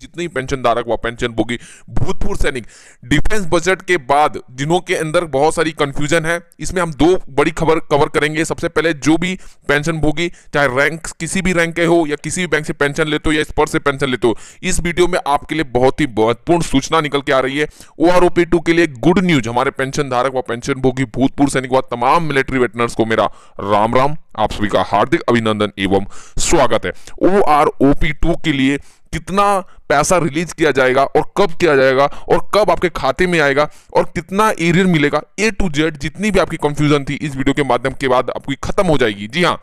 जितने ही पेंशन धारक व पेंशन भोगी भूतपूर्व सैनिक डिफेंस बजट के बाद दिनों के अंदर बहुत सारी कंफ्यूजन है इसमें हम दो बड़ी खबर कवर करेंगे सबसे पहले जो भी पेंशन भोगी चाहे रैंक किसी भी रैंक के हो या किसी भी बैंक से पेंशन लेते हो या स्पर्श से पेंशन लेते हो इस वीडियो में आपके लिए बहुत ही महत्वपूर्ण सूचना निकल के आ रही है ओ आर के लिए गुड न्यूज हमारे पेंशन धारक व पेंशन भोगी भूतपूर्व सैनिक व तमाम मिलिट्री वेटनर्स को मेरा राम राम आप सभी का हार्दिक अभिनंदन एवं स्वागत है ओ आर के लिए कितना पैसा रिलीज किया जाएगा और कब किया जाएगा और कब आपके खाते में आएगा और कितना एरियर मिलेगा ए टू जेड जितनी भी आपकी कंफ्यूजन थी इस वीडियो के माध्यम के बाद आपकी खत्म हो जाएगी जी हाँ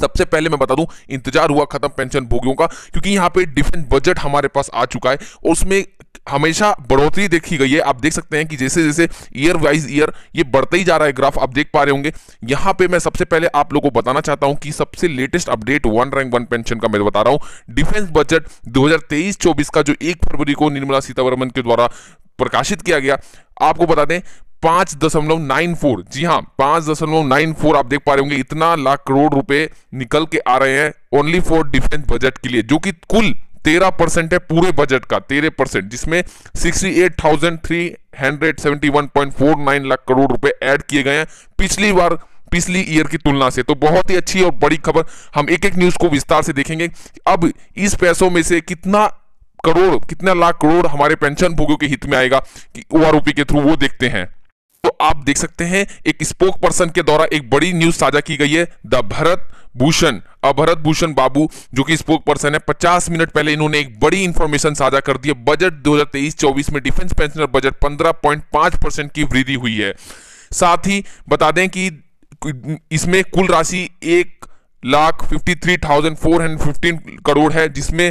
सबसे पहले मैं बता दूं इंतजार हुआ खत्म पेंशन भोगियों का क्योंकि यहाँ पे डिफेंस बजट हमारे पास आ चुका है और उसमें हमेशा बढ़ोतरी देखी गई है आप देख सकते हैं कि जैसे जैसे ईयर वाइज ईयर ये बढ़ता ही जा रहा है ग्राफ आप देख पा रहे होंगे यहां पे मैं सबसे पहले आप लोगों को बताना चाहता हूं कि सबसे latest update one rank one pension का मैं बता रहा हूं डिफेंस बजट दो हजार का जो एक फरवरी को निर्मला सीतारमन के द्वारा प्रकाशित किया गया आपको बता दें पांच दशमलव नाइन फोर जी हाँ पांच दशमलव नाइन फोर आप देख पा रहे होंगे इतना लाख करोड़ रुपए निकल के आ रहे हैं ओनली फॉर डिफेंस बजट के लिए जो कि कुल तेरह परसेंट है पूरे बजट का तेरह परसेंट जिसमें sixty eight thousand three hundred seventy one point four nine lakh crore रुपए ऐड किए गए हैं पिछली बार पिछली ईयर की तुलना से तो बहुत ही अच्छी और बड़ी खबर हम एक एक न्यूज को विस्तार से देखेंगे अब इस पैसों में से कितना करोड़ कितना लाख करोड़ हमारे पेंशन भोगियों के हित में आएगा कि ओआरओपी के थ्रू वो देखते हैं तो आप देख सकते हैं एक स्पोक पर्सन के द्वारा एक बड़ी न्यूज साझा की गई है द भरत भूषण अभरत भूषण बाबू जो कि स्पोक पर्सन है पचास मिनट पहले इन्होंने एक बड़ी इन्फॉर्मेशन साझा कर दी है बजट 2023-24 में डिफेंस पेंशनर बजट 15.5 परसेंट की वृद्धि हुई है साथ ही बता दें कि इसमें कुल राशि एक lakh fifty three thousand four hundred fifteen crore है जिसमें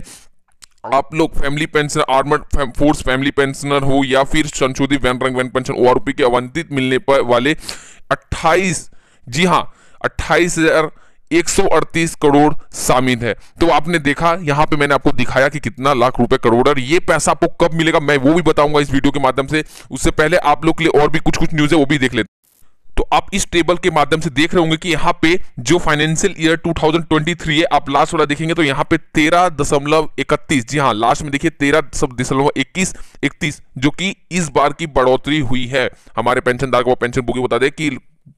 आप लोग family pension armed force family pensioner हो या फिर संशोधित वैन रंग वैन पेंशन ओ के आवंटित मिलने पर वाले 28 जी हाँ अट्ठाईस हजार 138 करोड़ शामिल है तो आपने देखा यहाँ पे मैंने आपको दिखाया कि कितना लाख रुपए करोड़ और ये पैसा आपको कब मिलेगा मैं वो भी बताऊंगा इस वीडियो के माध्यम से उससे पहले आप लोग के लिए और भी कुछ कुछ न्यूज है वो भी देख लेते तो आप इस टेबल के माध्यम से देख रहे होंगे कि यहाँ पे जो फाइनेंशियल ईयर 2023 है आप लास्ट वाला देखेंगे तो यहाँ पे तेरह दशमलव इकतीस जी हाँ लास्ट में देखिए तेरह दशमलव इक्कीस इकतीस जो कि इस बार की बढ़ोतरी हुई है हमारे पेंशनदार को पेंशन बुक बता दें कि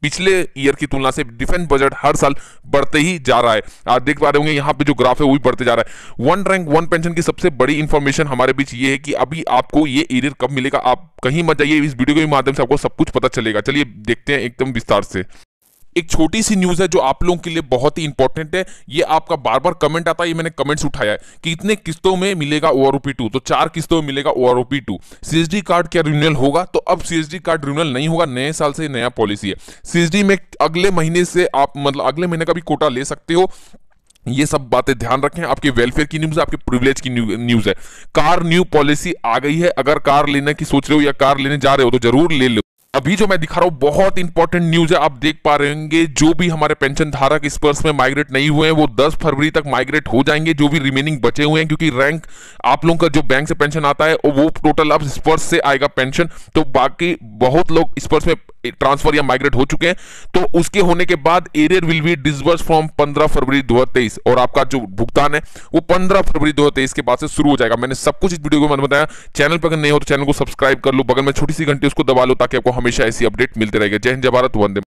पिछले ईयर की तुलना से डिफेंस बजट हर साल बढ़ते ही जा रहा है आप देख पा रहे होंगे यहाँ पे जो ग्राफ है वो भी बढ़ते जा रहा है वन रैंक वन पेंशन की सबसे बड़ी इंफॉर्मेशन हमारे बीच ये है कि अभी आपको ये एरियर कब मिलेगा आप कहीं मत जाइए इस वीडियो के माध्यम से आपको सब कुछ पता चलेगा चलिए देखते हैं एकदम विस्तार से एक छोटी सी न्यूज़ है जो आप लोगों के लिए बहुत ही इंपॉर्टेंट है ये आपका बार बार कमेंट आता है ये मैंने कमेंट्स उठाया है कि इतने किस्तों में मिलेगा ओ आर टू तो चार किस्तों में मिलेगा O R OP to CSD card क्या रिन्यूअल होगा तो अब सीएसडी कार्ड रिन्यूअल नहीं होगा नए साल से नया पॉलिसी है सीएसडी में अगले महीने से आप मतलब अगले महीने का भी कोटा ले सकते हो ये सब बातें ध्यान रखें आपके वेलफेयर की न्यूज़ है आपके प्रिविलेज की न्यूज़ है कार न्यू पॉलिसी आ गई है अगर कार लेने की सोच रहे हो या कार लेने जा रहे हो तो जरूर ले लो अभी जो मैं दिखा रहा हूं बहुत इंपॉर्टेंट न्यूज है आप देख पा रहे जो भी हमारे पेंशन धारक इस वर्ष में माइग्रेट नहीं हुए हैं वो 10 फरवरी तक माइग्रेट हो जाएंगे जो भी रिमेनिंग बचे हुए हैं क्योंकि रैंक आप लोगों का जो बैंक से पेंशन आता है वो टोटल अब स्पर्स से आएगा पेंशन तो बाकी बहुत लोग स्पर्स में ट्रांसफर या माइग्रेट हो चुके हैं तो उसके होने के बाद arrear will be disburse from 15 February 2023 और आपका जो भुगतान है वो 15 फरवरी 2023 के बाद से शुरू हो जाएगा मैंने सब कुछ इस वीडियो को मैंने बताया चैनल पर अगर नहीं हो तो चैनल को सब्सक्राइब कर लो बगल में छोटी सी घंटी उसको दबा लो ताकि आपको हमेशा ऐसी अपडेट मिलते रहेगा जय हिंद जय भारत वंदे